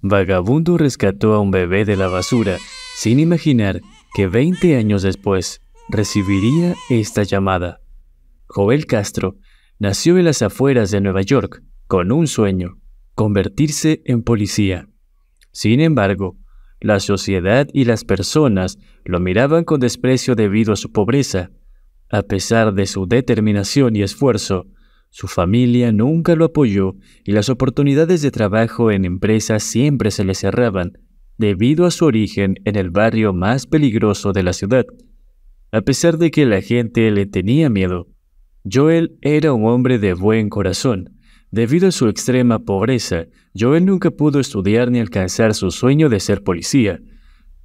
Vagabundo rescató a un bebé de la basura, sin imaginar que 20 años después recibiría esta llamada. Joel Castro nació en las afueras de Nueva York con un sueño, convertirse en policía. Sin embargo, la sociedad y las personas lo miraban con desprecio debido a su pobreza. A pesar de su determinación y esfuerzo, su familia nunca lo apoyó y las oportunidades de trabajo en empresas siempre se le cerraban, debido a su origen en el barrio más peligroso de la ciudad. A pesar de que la gente le tenía miedo, Joel era un hombre de buen corazón. Debido a su extrema pobreza, Joel nunca pudo estudiar ni alcanzar su sueño de ser policía.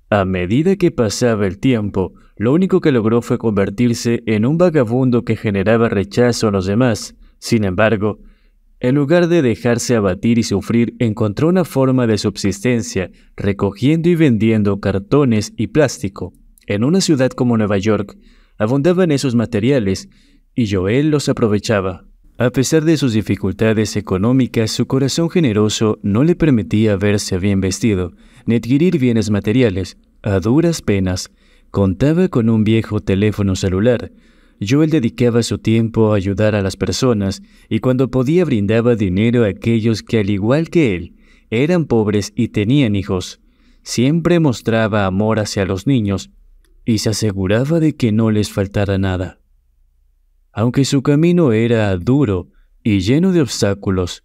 A medida que pasaba el tiempo, lo único que logró fue convertirse en un vagabundo que generaba rechazo a los demás. Sin embargo, en lugar de dejarse abatir y sufrir, encontró una forma de subsistencia recogiendo y vendiendo cartones y plástico. En una ciudad como Nueva York, abundaban esos materiales y Joel los aprovechaba. A pesar de sus dificultades económicas, su corazón generoso no le permitía verse bien vestido ni adquirir bienes materiales. A duras penas, contaba con un viejo teléfono celular Joel dedicaba su tiempo a ayudar a las personas y cuando podía brindaba dinero a aquellos que al igual que él eran pobres y tenían hijos. Siempre mostraba amor hacia los niños y se aseguraba de que no les faltara nada. Aunque su camino era duro y lleno de obstáculos,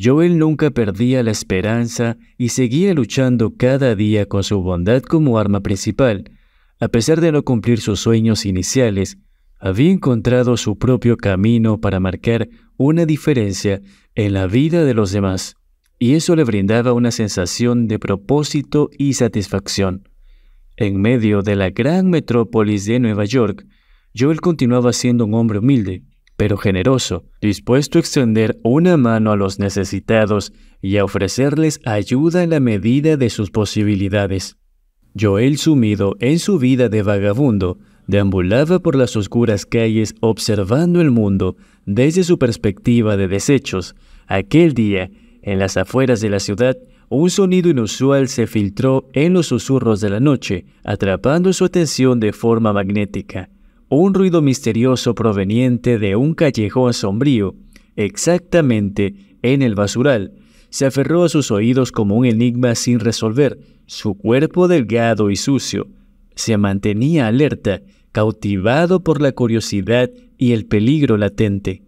Joel nunca perdía la esperanza y seguía luchando cada día con su bondad como arma principal. A pesar de no cumplir sus sueños iniciales, había encontrado su propio camino para marcar una diferencia en la vida de los demás, y eso le brindaba una sensación de propósito y satisfacción. En medio de la gran metrópolis de Nueva York, Joel continuaba siendo un hombre humilde, pero generoso, dispuesto a extender una mano a los necesitados y a ofrecerles ayuda en la medida de sus posibilidades. Joel, sumido en su vida de vagabundo, Deambulaba por las oscuras calles observando el mundo desde su perspectiva de desechos. Aquel día, en las afueras de la ciudad, un sonido inusual se filtró en los susurros de la noche, atrapando su atención de forma magnética. Un ruido misterioso proveniente de un callejón sombrío, exactamente en el basural, se aferró a sus oídos como un enigma sin resolver. Su cuerpo delgado y sucio se mantenía alerta cautivado por la curiosidad y el peligro latente.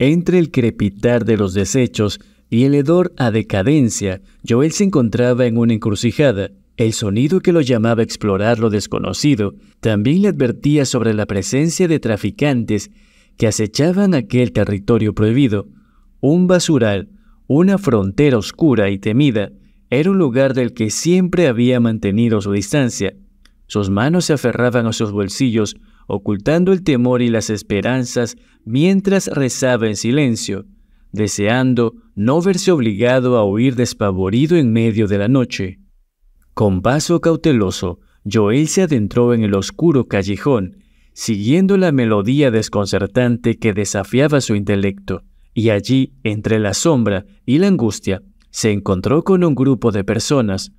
Entre el crepitar de los desechos y el hedor a decadencia, Joel se encontraba en una encrucijada. El sonido que lo llamaba a explorar lo desconocido también le advertía sobre la presencia de traficantes que acechaban aquel territorio prohibido. Un basural, una frontera oscura y temida, era un lugar del que siempre había mantenido su distancia. Sus manos se aferraban a sus bolsillos, ocultando el temor y las esperanzas mientras rezaba en silencio, deseando no verse obligado a huir despavorido en medio de la noche. Con paso cauteloso, Joel se adentró en el oscuro callejón, siguiendo la melodía desconcertante que desafiaba su intelecto, y allí, entre la sombra y la angustia, se encontró con un grupo de personas,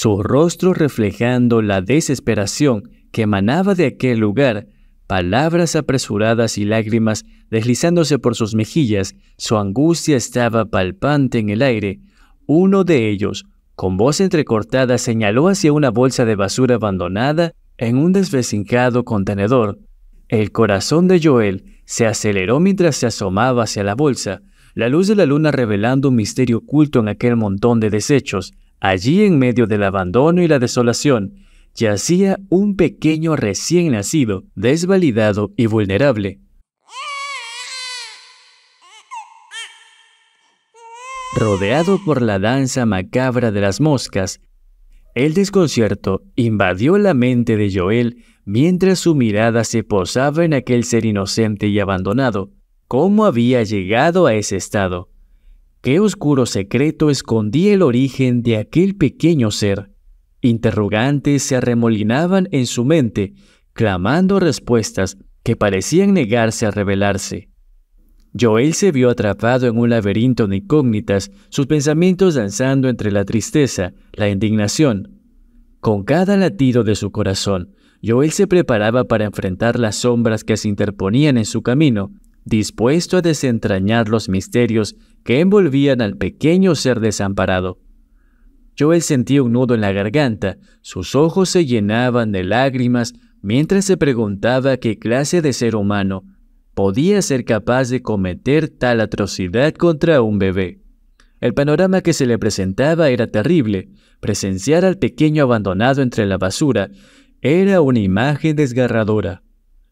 su rostro reflejando la desesperación que emanaba de aquel lugar, palabras apresuradas y lágrimas deslizándose por sus mejillas, su angustia estaba palpante en el aire. Uno de ellos, con voz entrecortada, señaló hacia una bolsa de basura abandonada en un desvencijado contenedor. El corazón de Joel se aceleró mientras se asomaba hacia la bolsa, la luz de la luna revelando un misterio oculto en aquel montón de desechos. Allí, en medio del abandono y la desolación, yacía un pequeño recién nacido, desvalidado y vulnerable. Rodeado por la danza macabra de las moscas, el desconcierto invadió la mente de Joel mientras su mirada se posaba en aquel ser inocente y abandonado. ¿Cómo había llegado a ese estado? ¿Qué oscuro secreto escondía el origen de aquel pequeño ser? Interrogantes se arremolinaban en su mente, clamando respuestas que parecían negarse a revelarse. Joel se vio atrapado en un laberinto de incógnitas, sus pensamientos danzando entre la tristeza, la indignación. Con cada latido de su corazón, Joel se preparaba para enfrentar las sombras que se interponían en su camino, dispuesto a desentrañar los misterios que envolvían al pequeño ser desamparado. Joel sentía un nudo en la garganta, sus ojos se llenaban de lágrimas mientras se preguntaba qué clase de ser humano podía ser capaz de cometer tal atrocidad contra un bebé. El panorama que se le presentaba era terrible. Presenciar al pequeño abandonado entre la basura era una imagen desgarradora.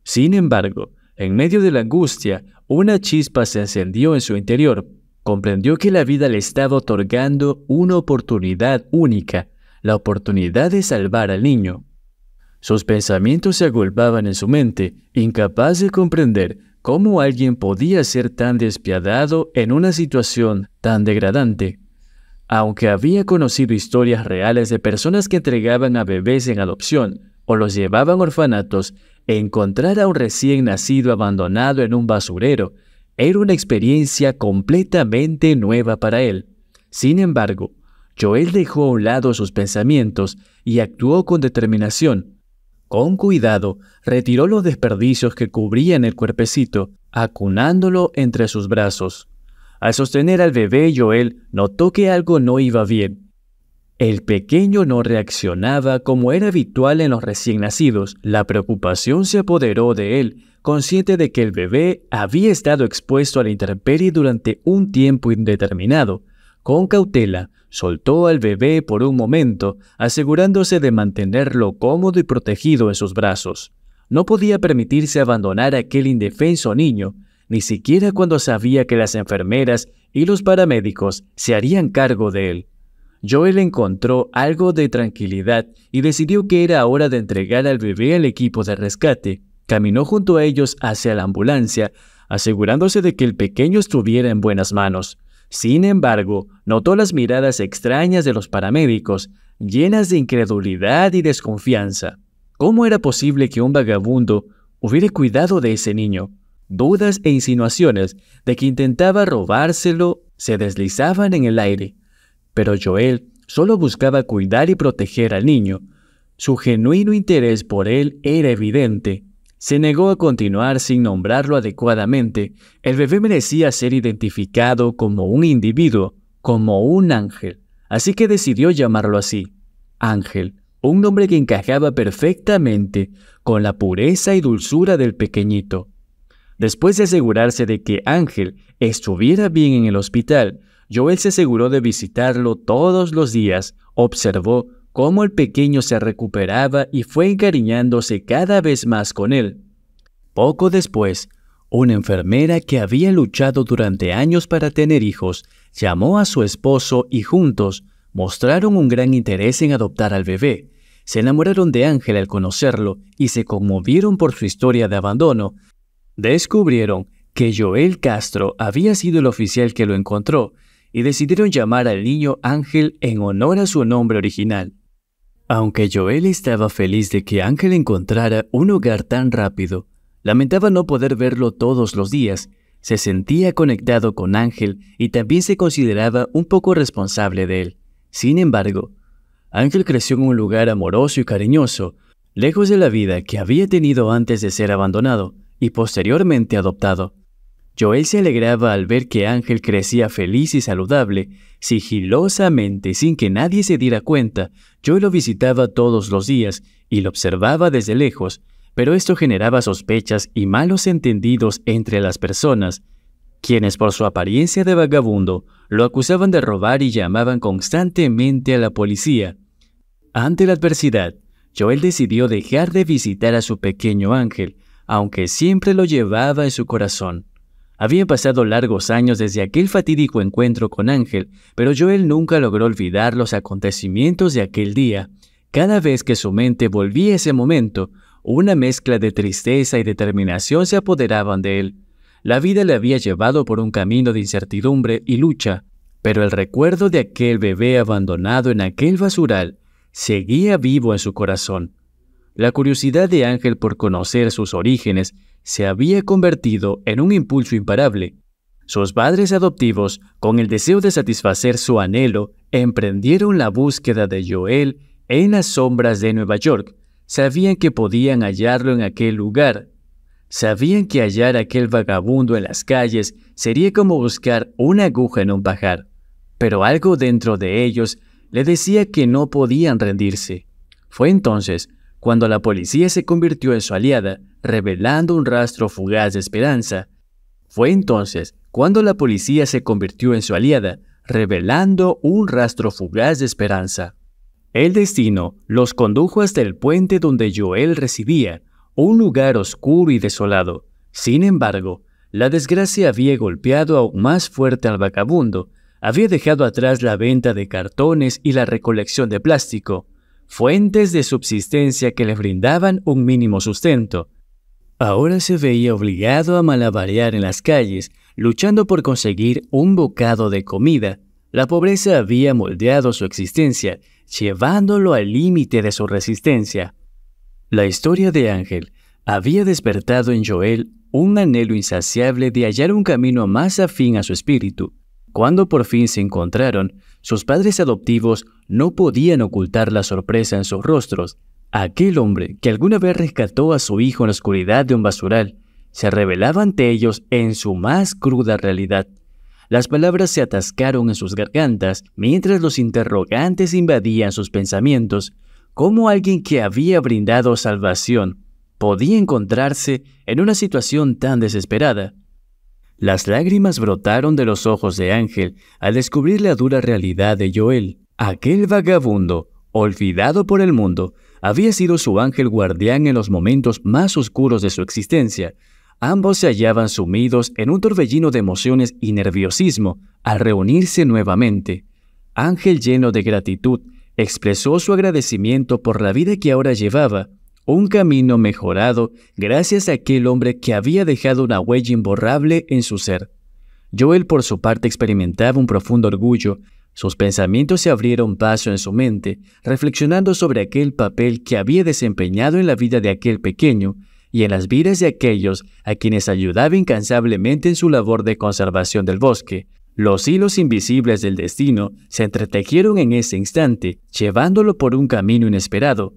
Sin embargo, en medio de la angustia, una chispa se encendió en su interior comprendió que la vida le estaba otorgando una oportunidad única, la oportunidad de salvar al niño. Sus pensamientos se agolpaban en su mente, incapaz de comprender cómo alguien podía ser tan despiadado en una situación tan degradante. Aunque había conocido historias reales de personas que entregaban a bebés en adopción o los llevaban a orfanatos, encontrar a un recién nacido abandonado en un basurero era una experiencia completamente nueva para él. Sin embargo, Joel dejó a un lado sus pensamientos y actuó con determinación. Con cuidado, retiró los desperdicios que cubrían el cuerpecito, acunándolo entre sus brazos. Al sostener al bebé, Joel notó que algo no iba bien. El pequeño no reaccionaba como era habitual en los recién nacidos. La preocupación se apoderó de él, consciente de que el bebé había estado expuesto a la intemperie durante un tiempo indeterminado. Con cautela, soltó al bebé por un momento, asegurándose de mantenerlo cómodo y protegido en sus brazos. No podía permitirse abandonar a aquel indefenso niño, ni siquiera cuando sabía que las enfermeras y los paramédicos se harían cargo de él. Joel encontró algo de tranquilidad y decidió que era hora de entregar al bebé al equipo de rescate. Caminó junto a ellos hacia la ambulancia, asegurándose de que el pequeño estuviera en buenas manos. Sin embargo, notó las miradas extrañas de los paramédicos, llenas de incredulidad y desconfianza. ¿Cómo era posible que un vagabundo hubiera cuidado de ese niño? Dudas e insinuaciones de que intentaba robárselo se deslizaban en el aire. Pero Joel solo buscaba cuidar y proteger al niño. Su genuino interés por él era evidente. Se negó a continuar sin nombrarlo adecuadamente. El bebé merecía ser identificado como un individuo, como un ángel. Así que decidió llamarlo así, Ángel, un nombre que encajaba perfectamente con la pureza y dulzura del pequeñito. Después de asegurarse de que Ángel estuviera bien en el hospital, Joel se aseguró de visitarlo todos los días, observó cómo el pequeño se recuperaba y fue encariñándose cada vez más con él. Poco después, una enfermera que había luchado durante años para tener hijos llamó a su esposo y juntos mostraron un gran interés en adoptar al bebé. Se enamoraron de Ángel al conocerlo y se conmovieron por su historia de abandono. Descubrieron que Joel Castro había sido el oficial que lo encontró y decidieron llamar al niño Ángel en honor a su nombre original. Aunque Joel estaba feliz de que Ángel encontrara un hogar tan rápido, lamentaba no poder verlo todos los días, se sentía conectado con Ángel y también se consideraba un poco responsable de él. Sin embargo, Ángel creció en un lugar amoroso y cariñoso, lejos de la vida que había tenido antes de ser abandonado y posteriormente adoptado. Joel se alegraba al ver que Ángel crecía feliz y saludable. Sigilosamente, sin que nadie se diera cuenta, Joel lo visitaba todos los días y lo observaba desde lejos, pero esto generaba sospechas y malos entendidos entre las personas, quienes por su apariencia de vagabundo lo acusaban de robar y llamaban constantemente a la policía. Ante la adversidad, Joel decidió dejar de visitar a su pequeño ángel, aunque siempre lo llevaba en su corazón. Habían pasado largos años desde aquel fatídico encuentro con Ángel, pero Joel nunca logró olvidar los acontecimientos de aquel día. Cada vez que su mente volvía a ese momento, una mezcla de tristeza y determinación se apoderaban de él. La vida le había llevado por un camino de incertidumbre y lucha, pero el recuerdo de aquel bebé abandonado en aquel basural seguía vivo en su corazón. La curiosidad de Ángel por conocer sus orígenes se había convertido en un impulso imparable. Sus padres adoptivos, con el deseo de satisfacer su anhelo, emprendieron la búsqueda de Joel en las sombras de Nueva York. Sabían que podían hallarlo en aquel lugar. Sabían que hallar a aquel vagabundo en las calles sería como buscar una aguja en un pajar. Pero algo dentro de ellos le decía que no podían rendirse. Fue entonces cuando la policía se convirtió en su aliada revelando un rastro fugaz de esperanza. Fue entonces cuando la policía se convirtió en su aliada, revelando un rastro fugaz de esperanza. El destino los condujo hasta el puente donde Joel residía, un lugar oscuro y desolado. Sin embargo, la desgracia había golpeado aún más fuerte al vagabundo, había dejado atrás la venta de cartones y la recolección de plástico, fuentes de subsistencia que le brindaban un mínimo sustento. Ahora se veía obligado a malabarear en las calles, luchando por conseguir un bocado de comida. La pobreza había moldeado su existencia, llevándolo al límite de su resistencia. La historia de Ángel había despertado en Joel un anhelo insaciable de hallar un camino más afín a su espíritu. Cuando por fin se encontraron, sus padres adoptivos no podían ocultar la sorpresa en sus rostros. Aquel hombre que alguna vez rescató a su hijo en la oscuridad de un basural se revelaba ante ellos en su más cruda realidad. Las palabras se atascaron en sus gargantas mientras los interrogantes invadían sus pensamientos. ¿Cómo alguien que había brindado salvación podía encontrarse en una situación tan desesperada? Las lágrimas brotaron de los ojos de Ángel al descubrir la dura realidad de Joel, aquel vagabundo, olvidado por el mundo, había sido su ángel guardián en los momentos más oscuros de su existencia. Ambos se hallaban sumidos en un torbellino de emociones y nerviosismo al reunirse nuevamente. Ángel lleno de gratitud, expresó su agradecimiento por la vida que ahora llevaba, un camino mejorado gracias a aquel hombre que había dejado una huella imborrable en su ser. Joel por su parte experimentaba un profundo orgullo sus pensamientos se abrieron paso en su mente, reflexionando sobre aquel papel que había desempeñado en la vida de aquel pequeño y en las vidas de aquellos a quienes ayudaba incansablemente en su labor de conservación del bosque. Los hilos invisibles del destino se entretejieron en ese instante, llevándolo por un camino inesperado.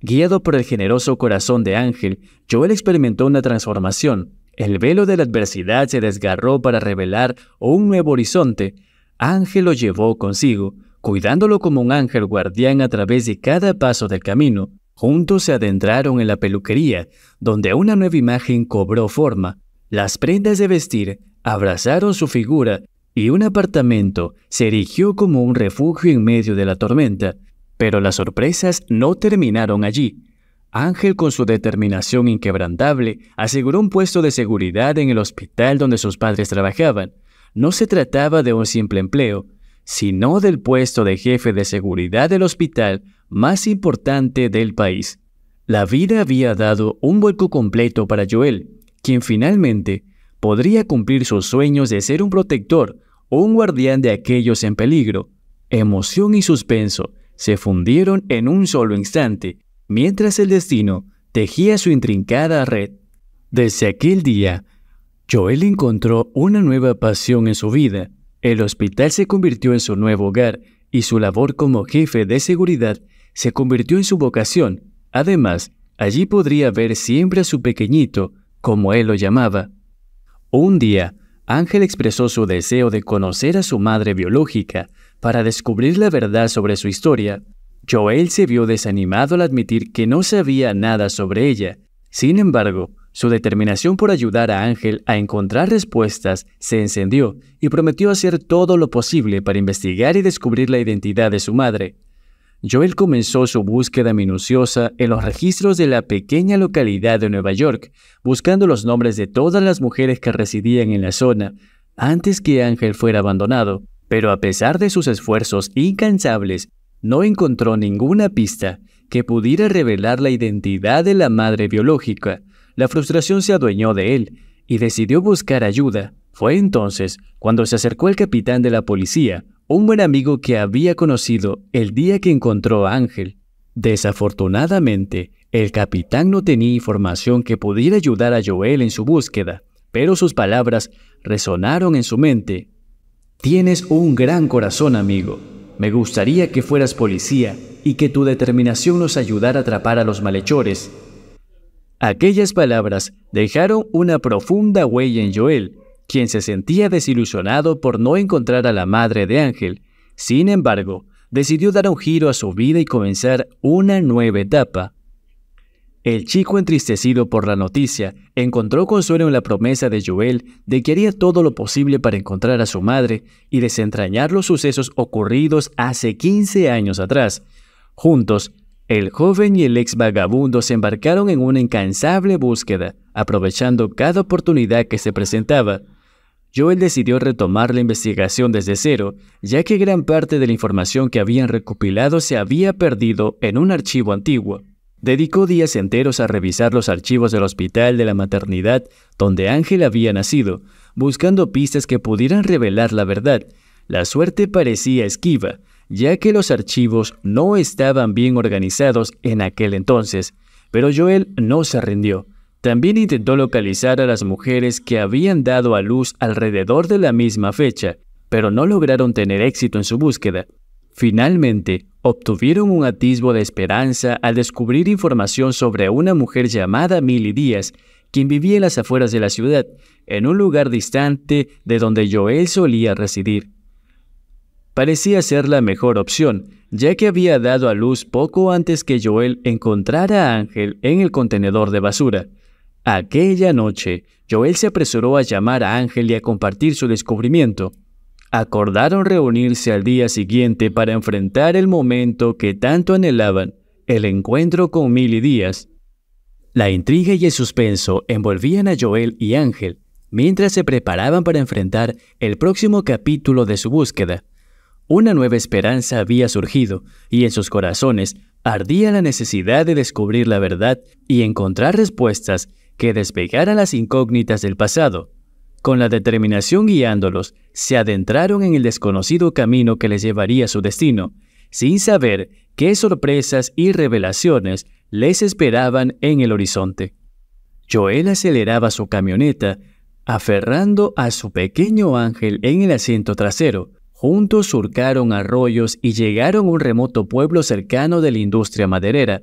Guiado por el generoso corazón de Ángel, Joel experimentó una transformación. El velo de la adversidad se desgarró para revelar un nuevo horizonte, Ángel lo llevó consigo, cuidándolo como un ángel guardián a través de cada paso del camino. Juntos se adentraron en la peluquería, donde una nueva imagen cobró forma. Las prendas de vestir abrazaron su figura y un apartamento se erigió como un refugio en medio de la tormenta. Pero las sorpresas no terminaron allí. Ángel, con su determinación inquebrantable, aseguró un puesto de seguridad en el hospital donde sus padres trabajaban no se trataba de un simple empleo, sino del puesto de jefe de seguridad del hospital más importante del país. La vida había dado un vuelco completo para Joel, quien finalmente podría cumplir sus sueños de ser un protector o un guardián de aquellos en peligro. Emoción y suspenso se fundieron en un solo instante, mientras el destino tejía su intrincada red. Desde aquel día, Joel encontró una nueva pasión en su vida. El hospital se convirtió en su nuevo hogar y su labor como jefe de seguridad se convirtió en su vocación. Además, allí podría ver siempre a su pequeñito, como él lo llamaba. Un día, Ángel expresó su deseo de conocer a su madre biológica para descubrir la verdad sobre su historia. Joel se vio desanimado al admitir que no sabía nada sobre ella. Sin embargo, su determinación por ayudar a Ángel a encontrar respuestas se encendió y prometió hacer todo lo posible para investigar y descubrir la identidad de su madre. Joel comenzó su búsqueda minuciosa en los registros de la pequeña localidad de Nueva York, buscando los nombres de todas las mujeres que residían en la zona, antes que Ángel fuera abandonado. Pero a pesar de sus esfuerzos incansables, no encontró ninguna pista que pudiera revelar la identidad de la madre biológica la frustración se adueñó de él y decidió buscar ayuda. Fue entonces cuando se acercó el capitán de la policía, un buen amigo que había conocido el día que encontró a Ángel. Desafortunadamente, el capitán no tenía información que pudiera ayudar a Joel en su búsqueda, pero sus palabras resonaron en su mente. Tienes un gran corazón, amigo. Me gustaría que fueras policía y que tu determinación nos ayudara a atrapar a los malhechores Aquellas palabras dejaron una profunda huella en Joel, quien se sentía desilusionado por no encontrar a la madre de Ángel. Sin embargo, decidió dar un giro a su vida y comenzar una nueva etapa. El chico entristecido por la noticia encontró consuelo en la promesa de Joel de que haría todo lo posible para encontrar a su madre y desentrañar los sucesos ocurridos hace 15 años atrás. Juntos el joven y el ex vagabundo se embarcaron en una incansable búsqueda, aprovechando cada oportunidad que se presentaba. Joel decidió retomar la investigación desde cero, ya que gran parte de la información que habían recopilado se había perdido en un archivo antiguo. Dedicó días enteros a revisar los archivos del hospital de la maternidad donde Ángel había nacido, buscando pistas que pudieran revelar la verdad. La suerte parecía esquiva, ya que los archivos no estaban bien organizados en aquel entonces, pero Joel no se rindió. También intentó localizar a las mujeres que habían dado a luz alrededor de la misma fecha, pero no lograron tener éxito en su búsqueda. Finalmente, obtuvieron un atisbo de esperanza al descubrir información sobre una mujer llamada Milly Díaz, quien vivía en las afueras de la ciudad, en un lugar distante de donde Joel solía residir parecía ser la mejor opción, ya que había dado a luz poco antes que Joel encontrara a Ángel en el contenedor de basura. Aquella noche, Joel se apresuró a llamar a Ángel y a compartir su descubrimiento. Acordaron reunirse al día siguiente para enfrentar el momento que tanto anhelaban, el encuentro con Milly Díaz. La intriga y el suspenso envolvían a Joel y Ángel mientras se preparaban para enfrentar el próximo capítulo de su búsqueda. Una nueva esperanza había surgido y en sus corazones ardía la necesidad de descubrir la verdad y encontrar respuestas que despegaran las incógnitas del pasado. Con la determinación guiándolos, se adentraron en el desconocido camino que les llevaría a su destino, sin saber qué sorpresas y revelaciones les esperaban en el horizonte. Joel aceleraba su camioneta, aferrando a su pequeño ángel en el asiento trasero, Juntos surcaron arroyos y llegaron a un remoto pueblo cercano de la industria maderera.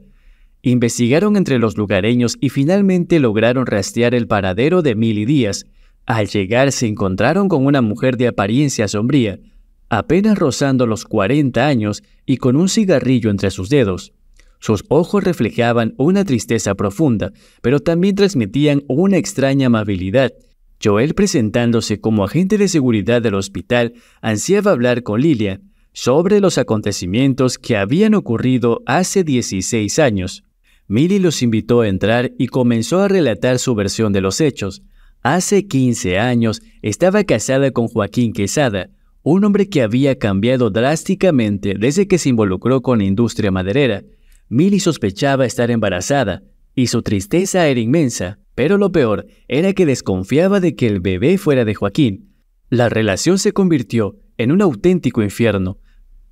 Investigaron entre los lugareños y finalmente lograron rastrear el paradero de Milly Díaz. Al llegar se encontraron con una mujer de apariencia sombría, apenas rozando los 40 años y con un cigarrillo entre sus dedos. Sus ojos reflejaban una tristeza profunda, pero también transmitían una extraña amabilidad Joel, presentándose como agente de seguridad del hospital, ansiaba hablar con Lilia sobre los acontecimientos que habían ocurrido hace 16 años. Millie los invitó a entrar y comenzó a relatar su versión de los hechos. Hace 15 años estaba casada con Joaquín Quesada, un hombre que había cambiado drásticamente desde que se involucró con la industria maderera. Millie sospechaba estar embarazada, y su tristeza era inmensa. Pero lo peor era que desconfiaba de que el bebé fuera de Joaquín. La relación se convirtió en un auténtico infierno,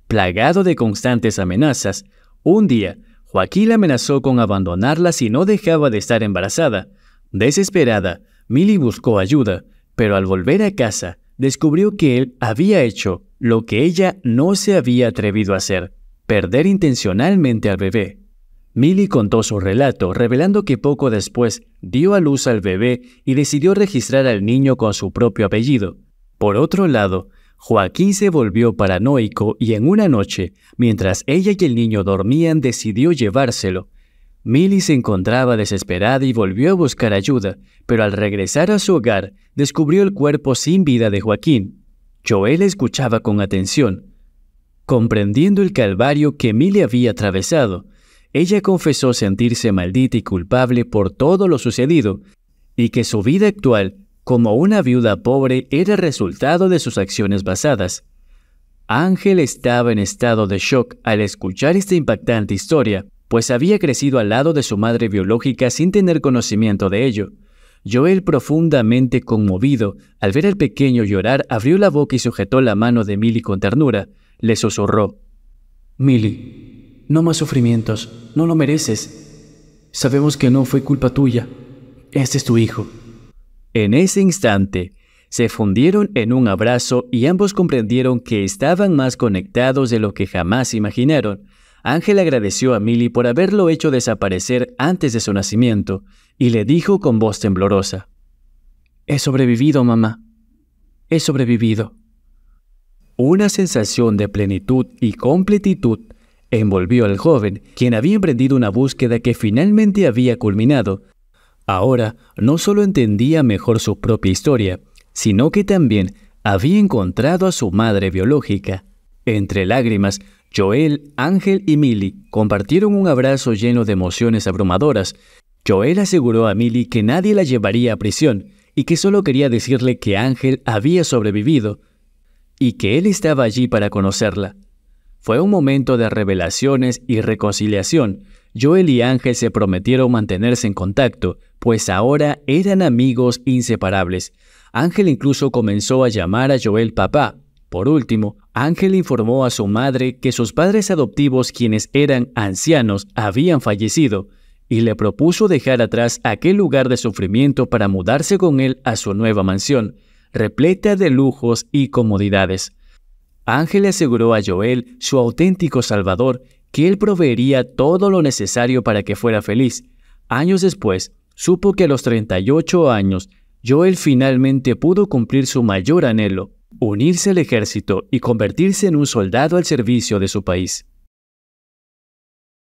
plagado de constantes amenazas. Un día, Joaquín la amenazó con abandonarla si no dejaba de estar embarazada. Desesperada, Milly buscó ayuda, pero al volver a casa, descubrió que él había hecho lo que ella no se había atrevido a hacer, perder intencionalmente al bebé. Millie contó su relato, revelando que poco después dio a luz al bebé y decidió registrar al niño con su propio apellido. Por otro lado, Joaquín se volvió paranoico y en una noche, mientras ella y el niño dormían, decidió llevárselo. Millie se encontraba desesperada y volvió a buscar ayuda, pero al regresar a su hogar, descubrió el cuerpo sin vida de Joaquín. Joel escuchaba con atención, comprendiendo el calvario que Millie había atravesado. Ella confesó sentirse maldita y culpable por todo lo sucedido, y que su vida actual como una viuda pobre era resultado de sus acciones basadas. Ángel estaba en estado de shock al escuchar esta impactante historia, pues había crecido al lado de su madre biológica sin tener conocimiento de ello. Joel, profundamente conmovido al ver al pequeño llorar, abrió la boca y sujetó la mano de Milly con ternura. Le susurró: Milly. No más sufrimientos, no lo mereces. Sabemos que no fue culpa tuya. Este es tu hijo. En ese instante, se fundieron en un abrazo y ambos comprendieron que estaban más conectados de lo que jamás imaginaron. Ángel agradeció a Milly por haberlo hecho desaparecer antes de su nacimiento y le dijo con voz temblorosa: He sobrevivido, mamá. He sobrevivido. Una sensación de plenitud y completitud envolvió al joven, quien había emprendido una búsqueda que finalmente había culminado. Ahora no solo entendía mejor su propia historia, sino que también había encontrado a su madre biológica. Entre lágrimas, Joel, Ángel y Millie compartieron un abrazo lleno de emociones abrumadoras. Joel aseguró a Millie que nadie la llevaría a prisión y que solo quería decirle que Ángel había sobrevivido y que él estaba allí para conocerla. Fue un momento de revelaciones y reconciliación. Joel y Ángel se prometieron mantenerse en contacto, pues ahora eran amigos inseparables. Ángel incluso comenzó a llamar a Joel papá. Por último, Ángel informó a su madre que sus padres adoptivos, quienes eran ancianos, habían fallecido, y le propuso dejar atrás aquel lugar de sufrimiento para mudarse con él a su nueva mansión, repleta de lujos y comodidades. Ángel aseguró a Joel, su auténtico salvador, que él proveería todo lo necesario para que fuera feliz. Años después, supo que a los 38 años, Joel finalmente pudo cumplir su mayor anhelo, unirse al ejército y convertirse en un soldado al servicio de su país.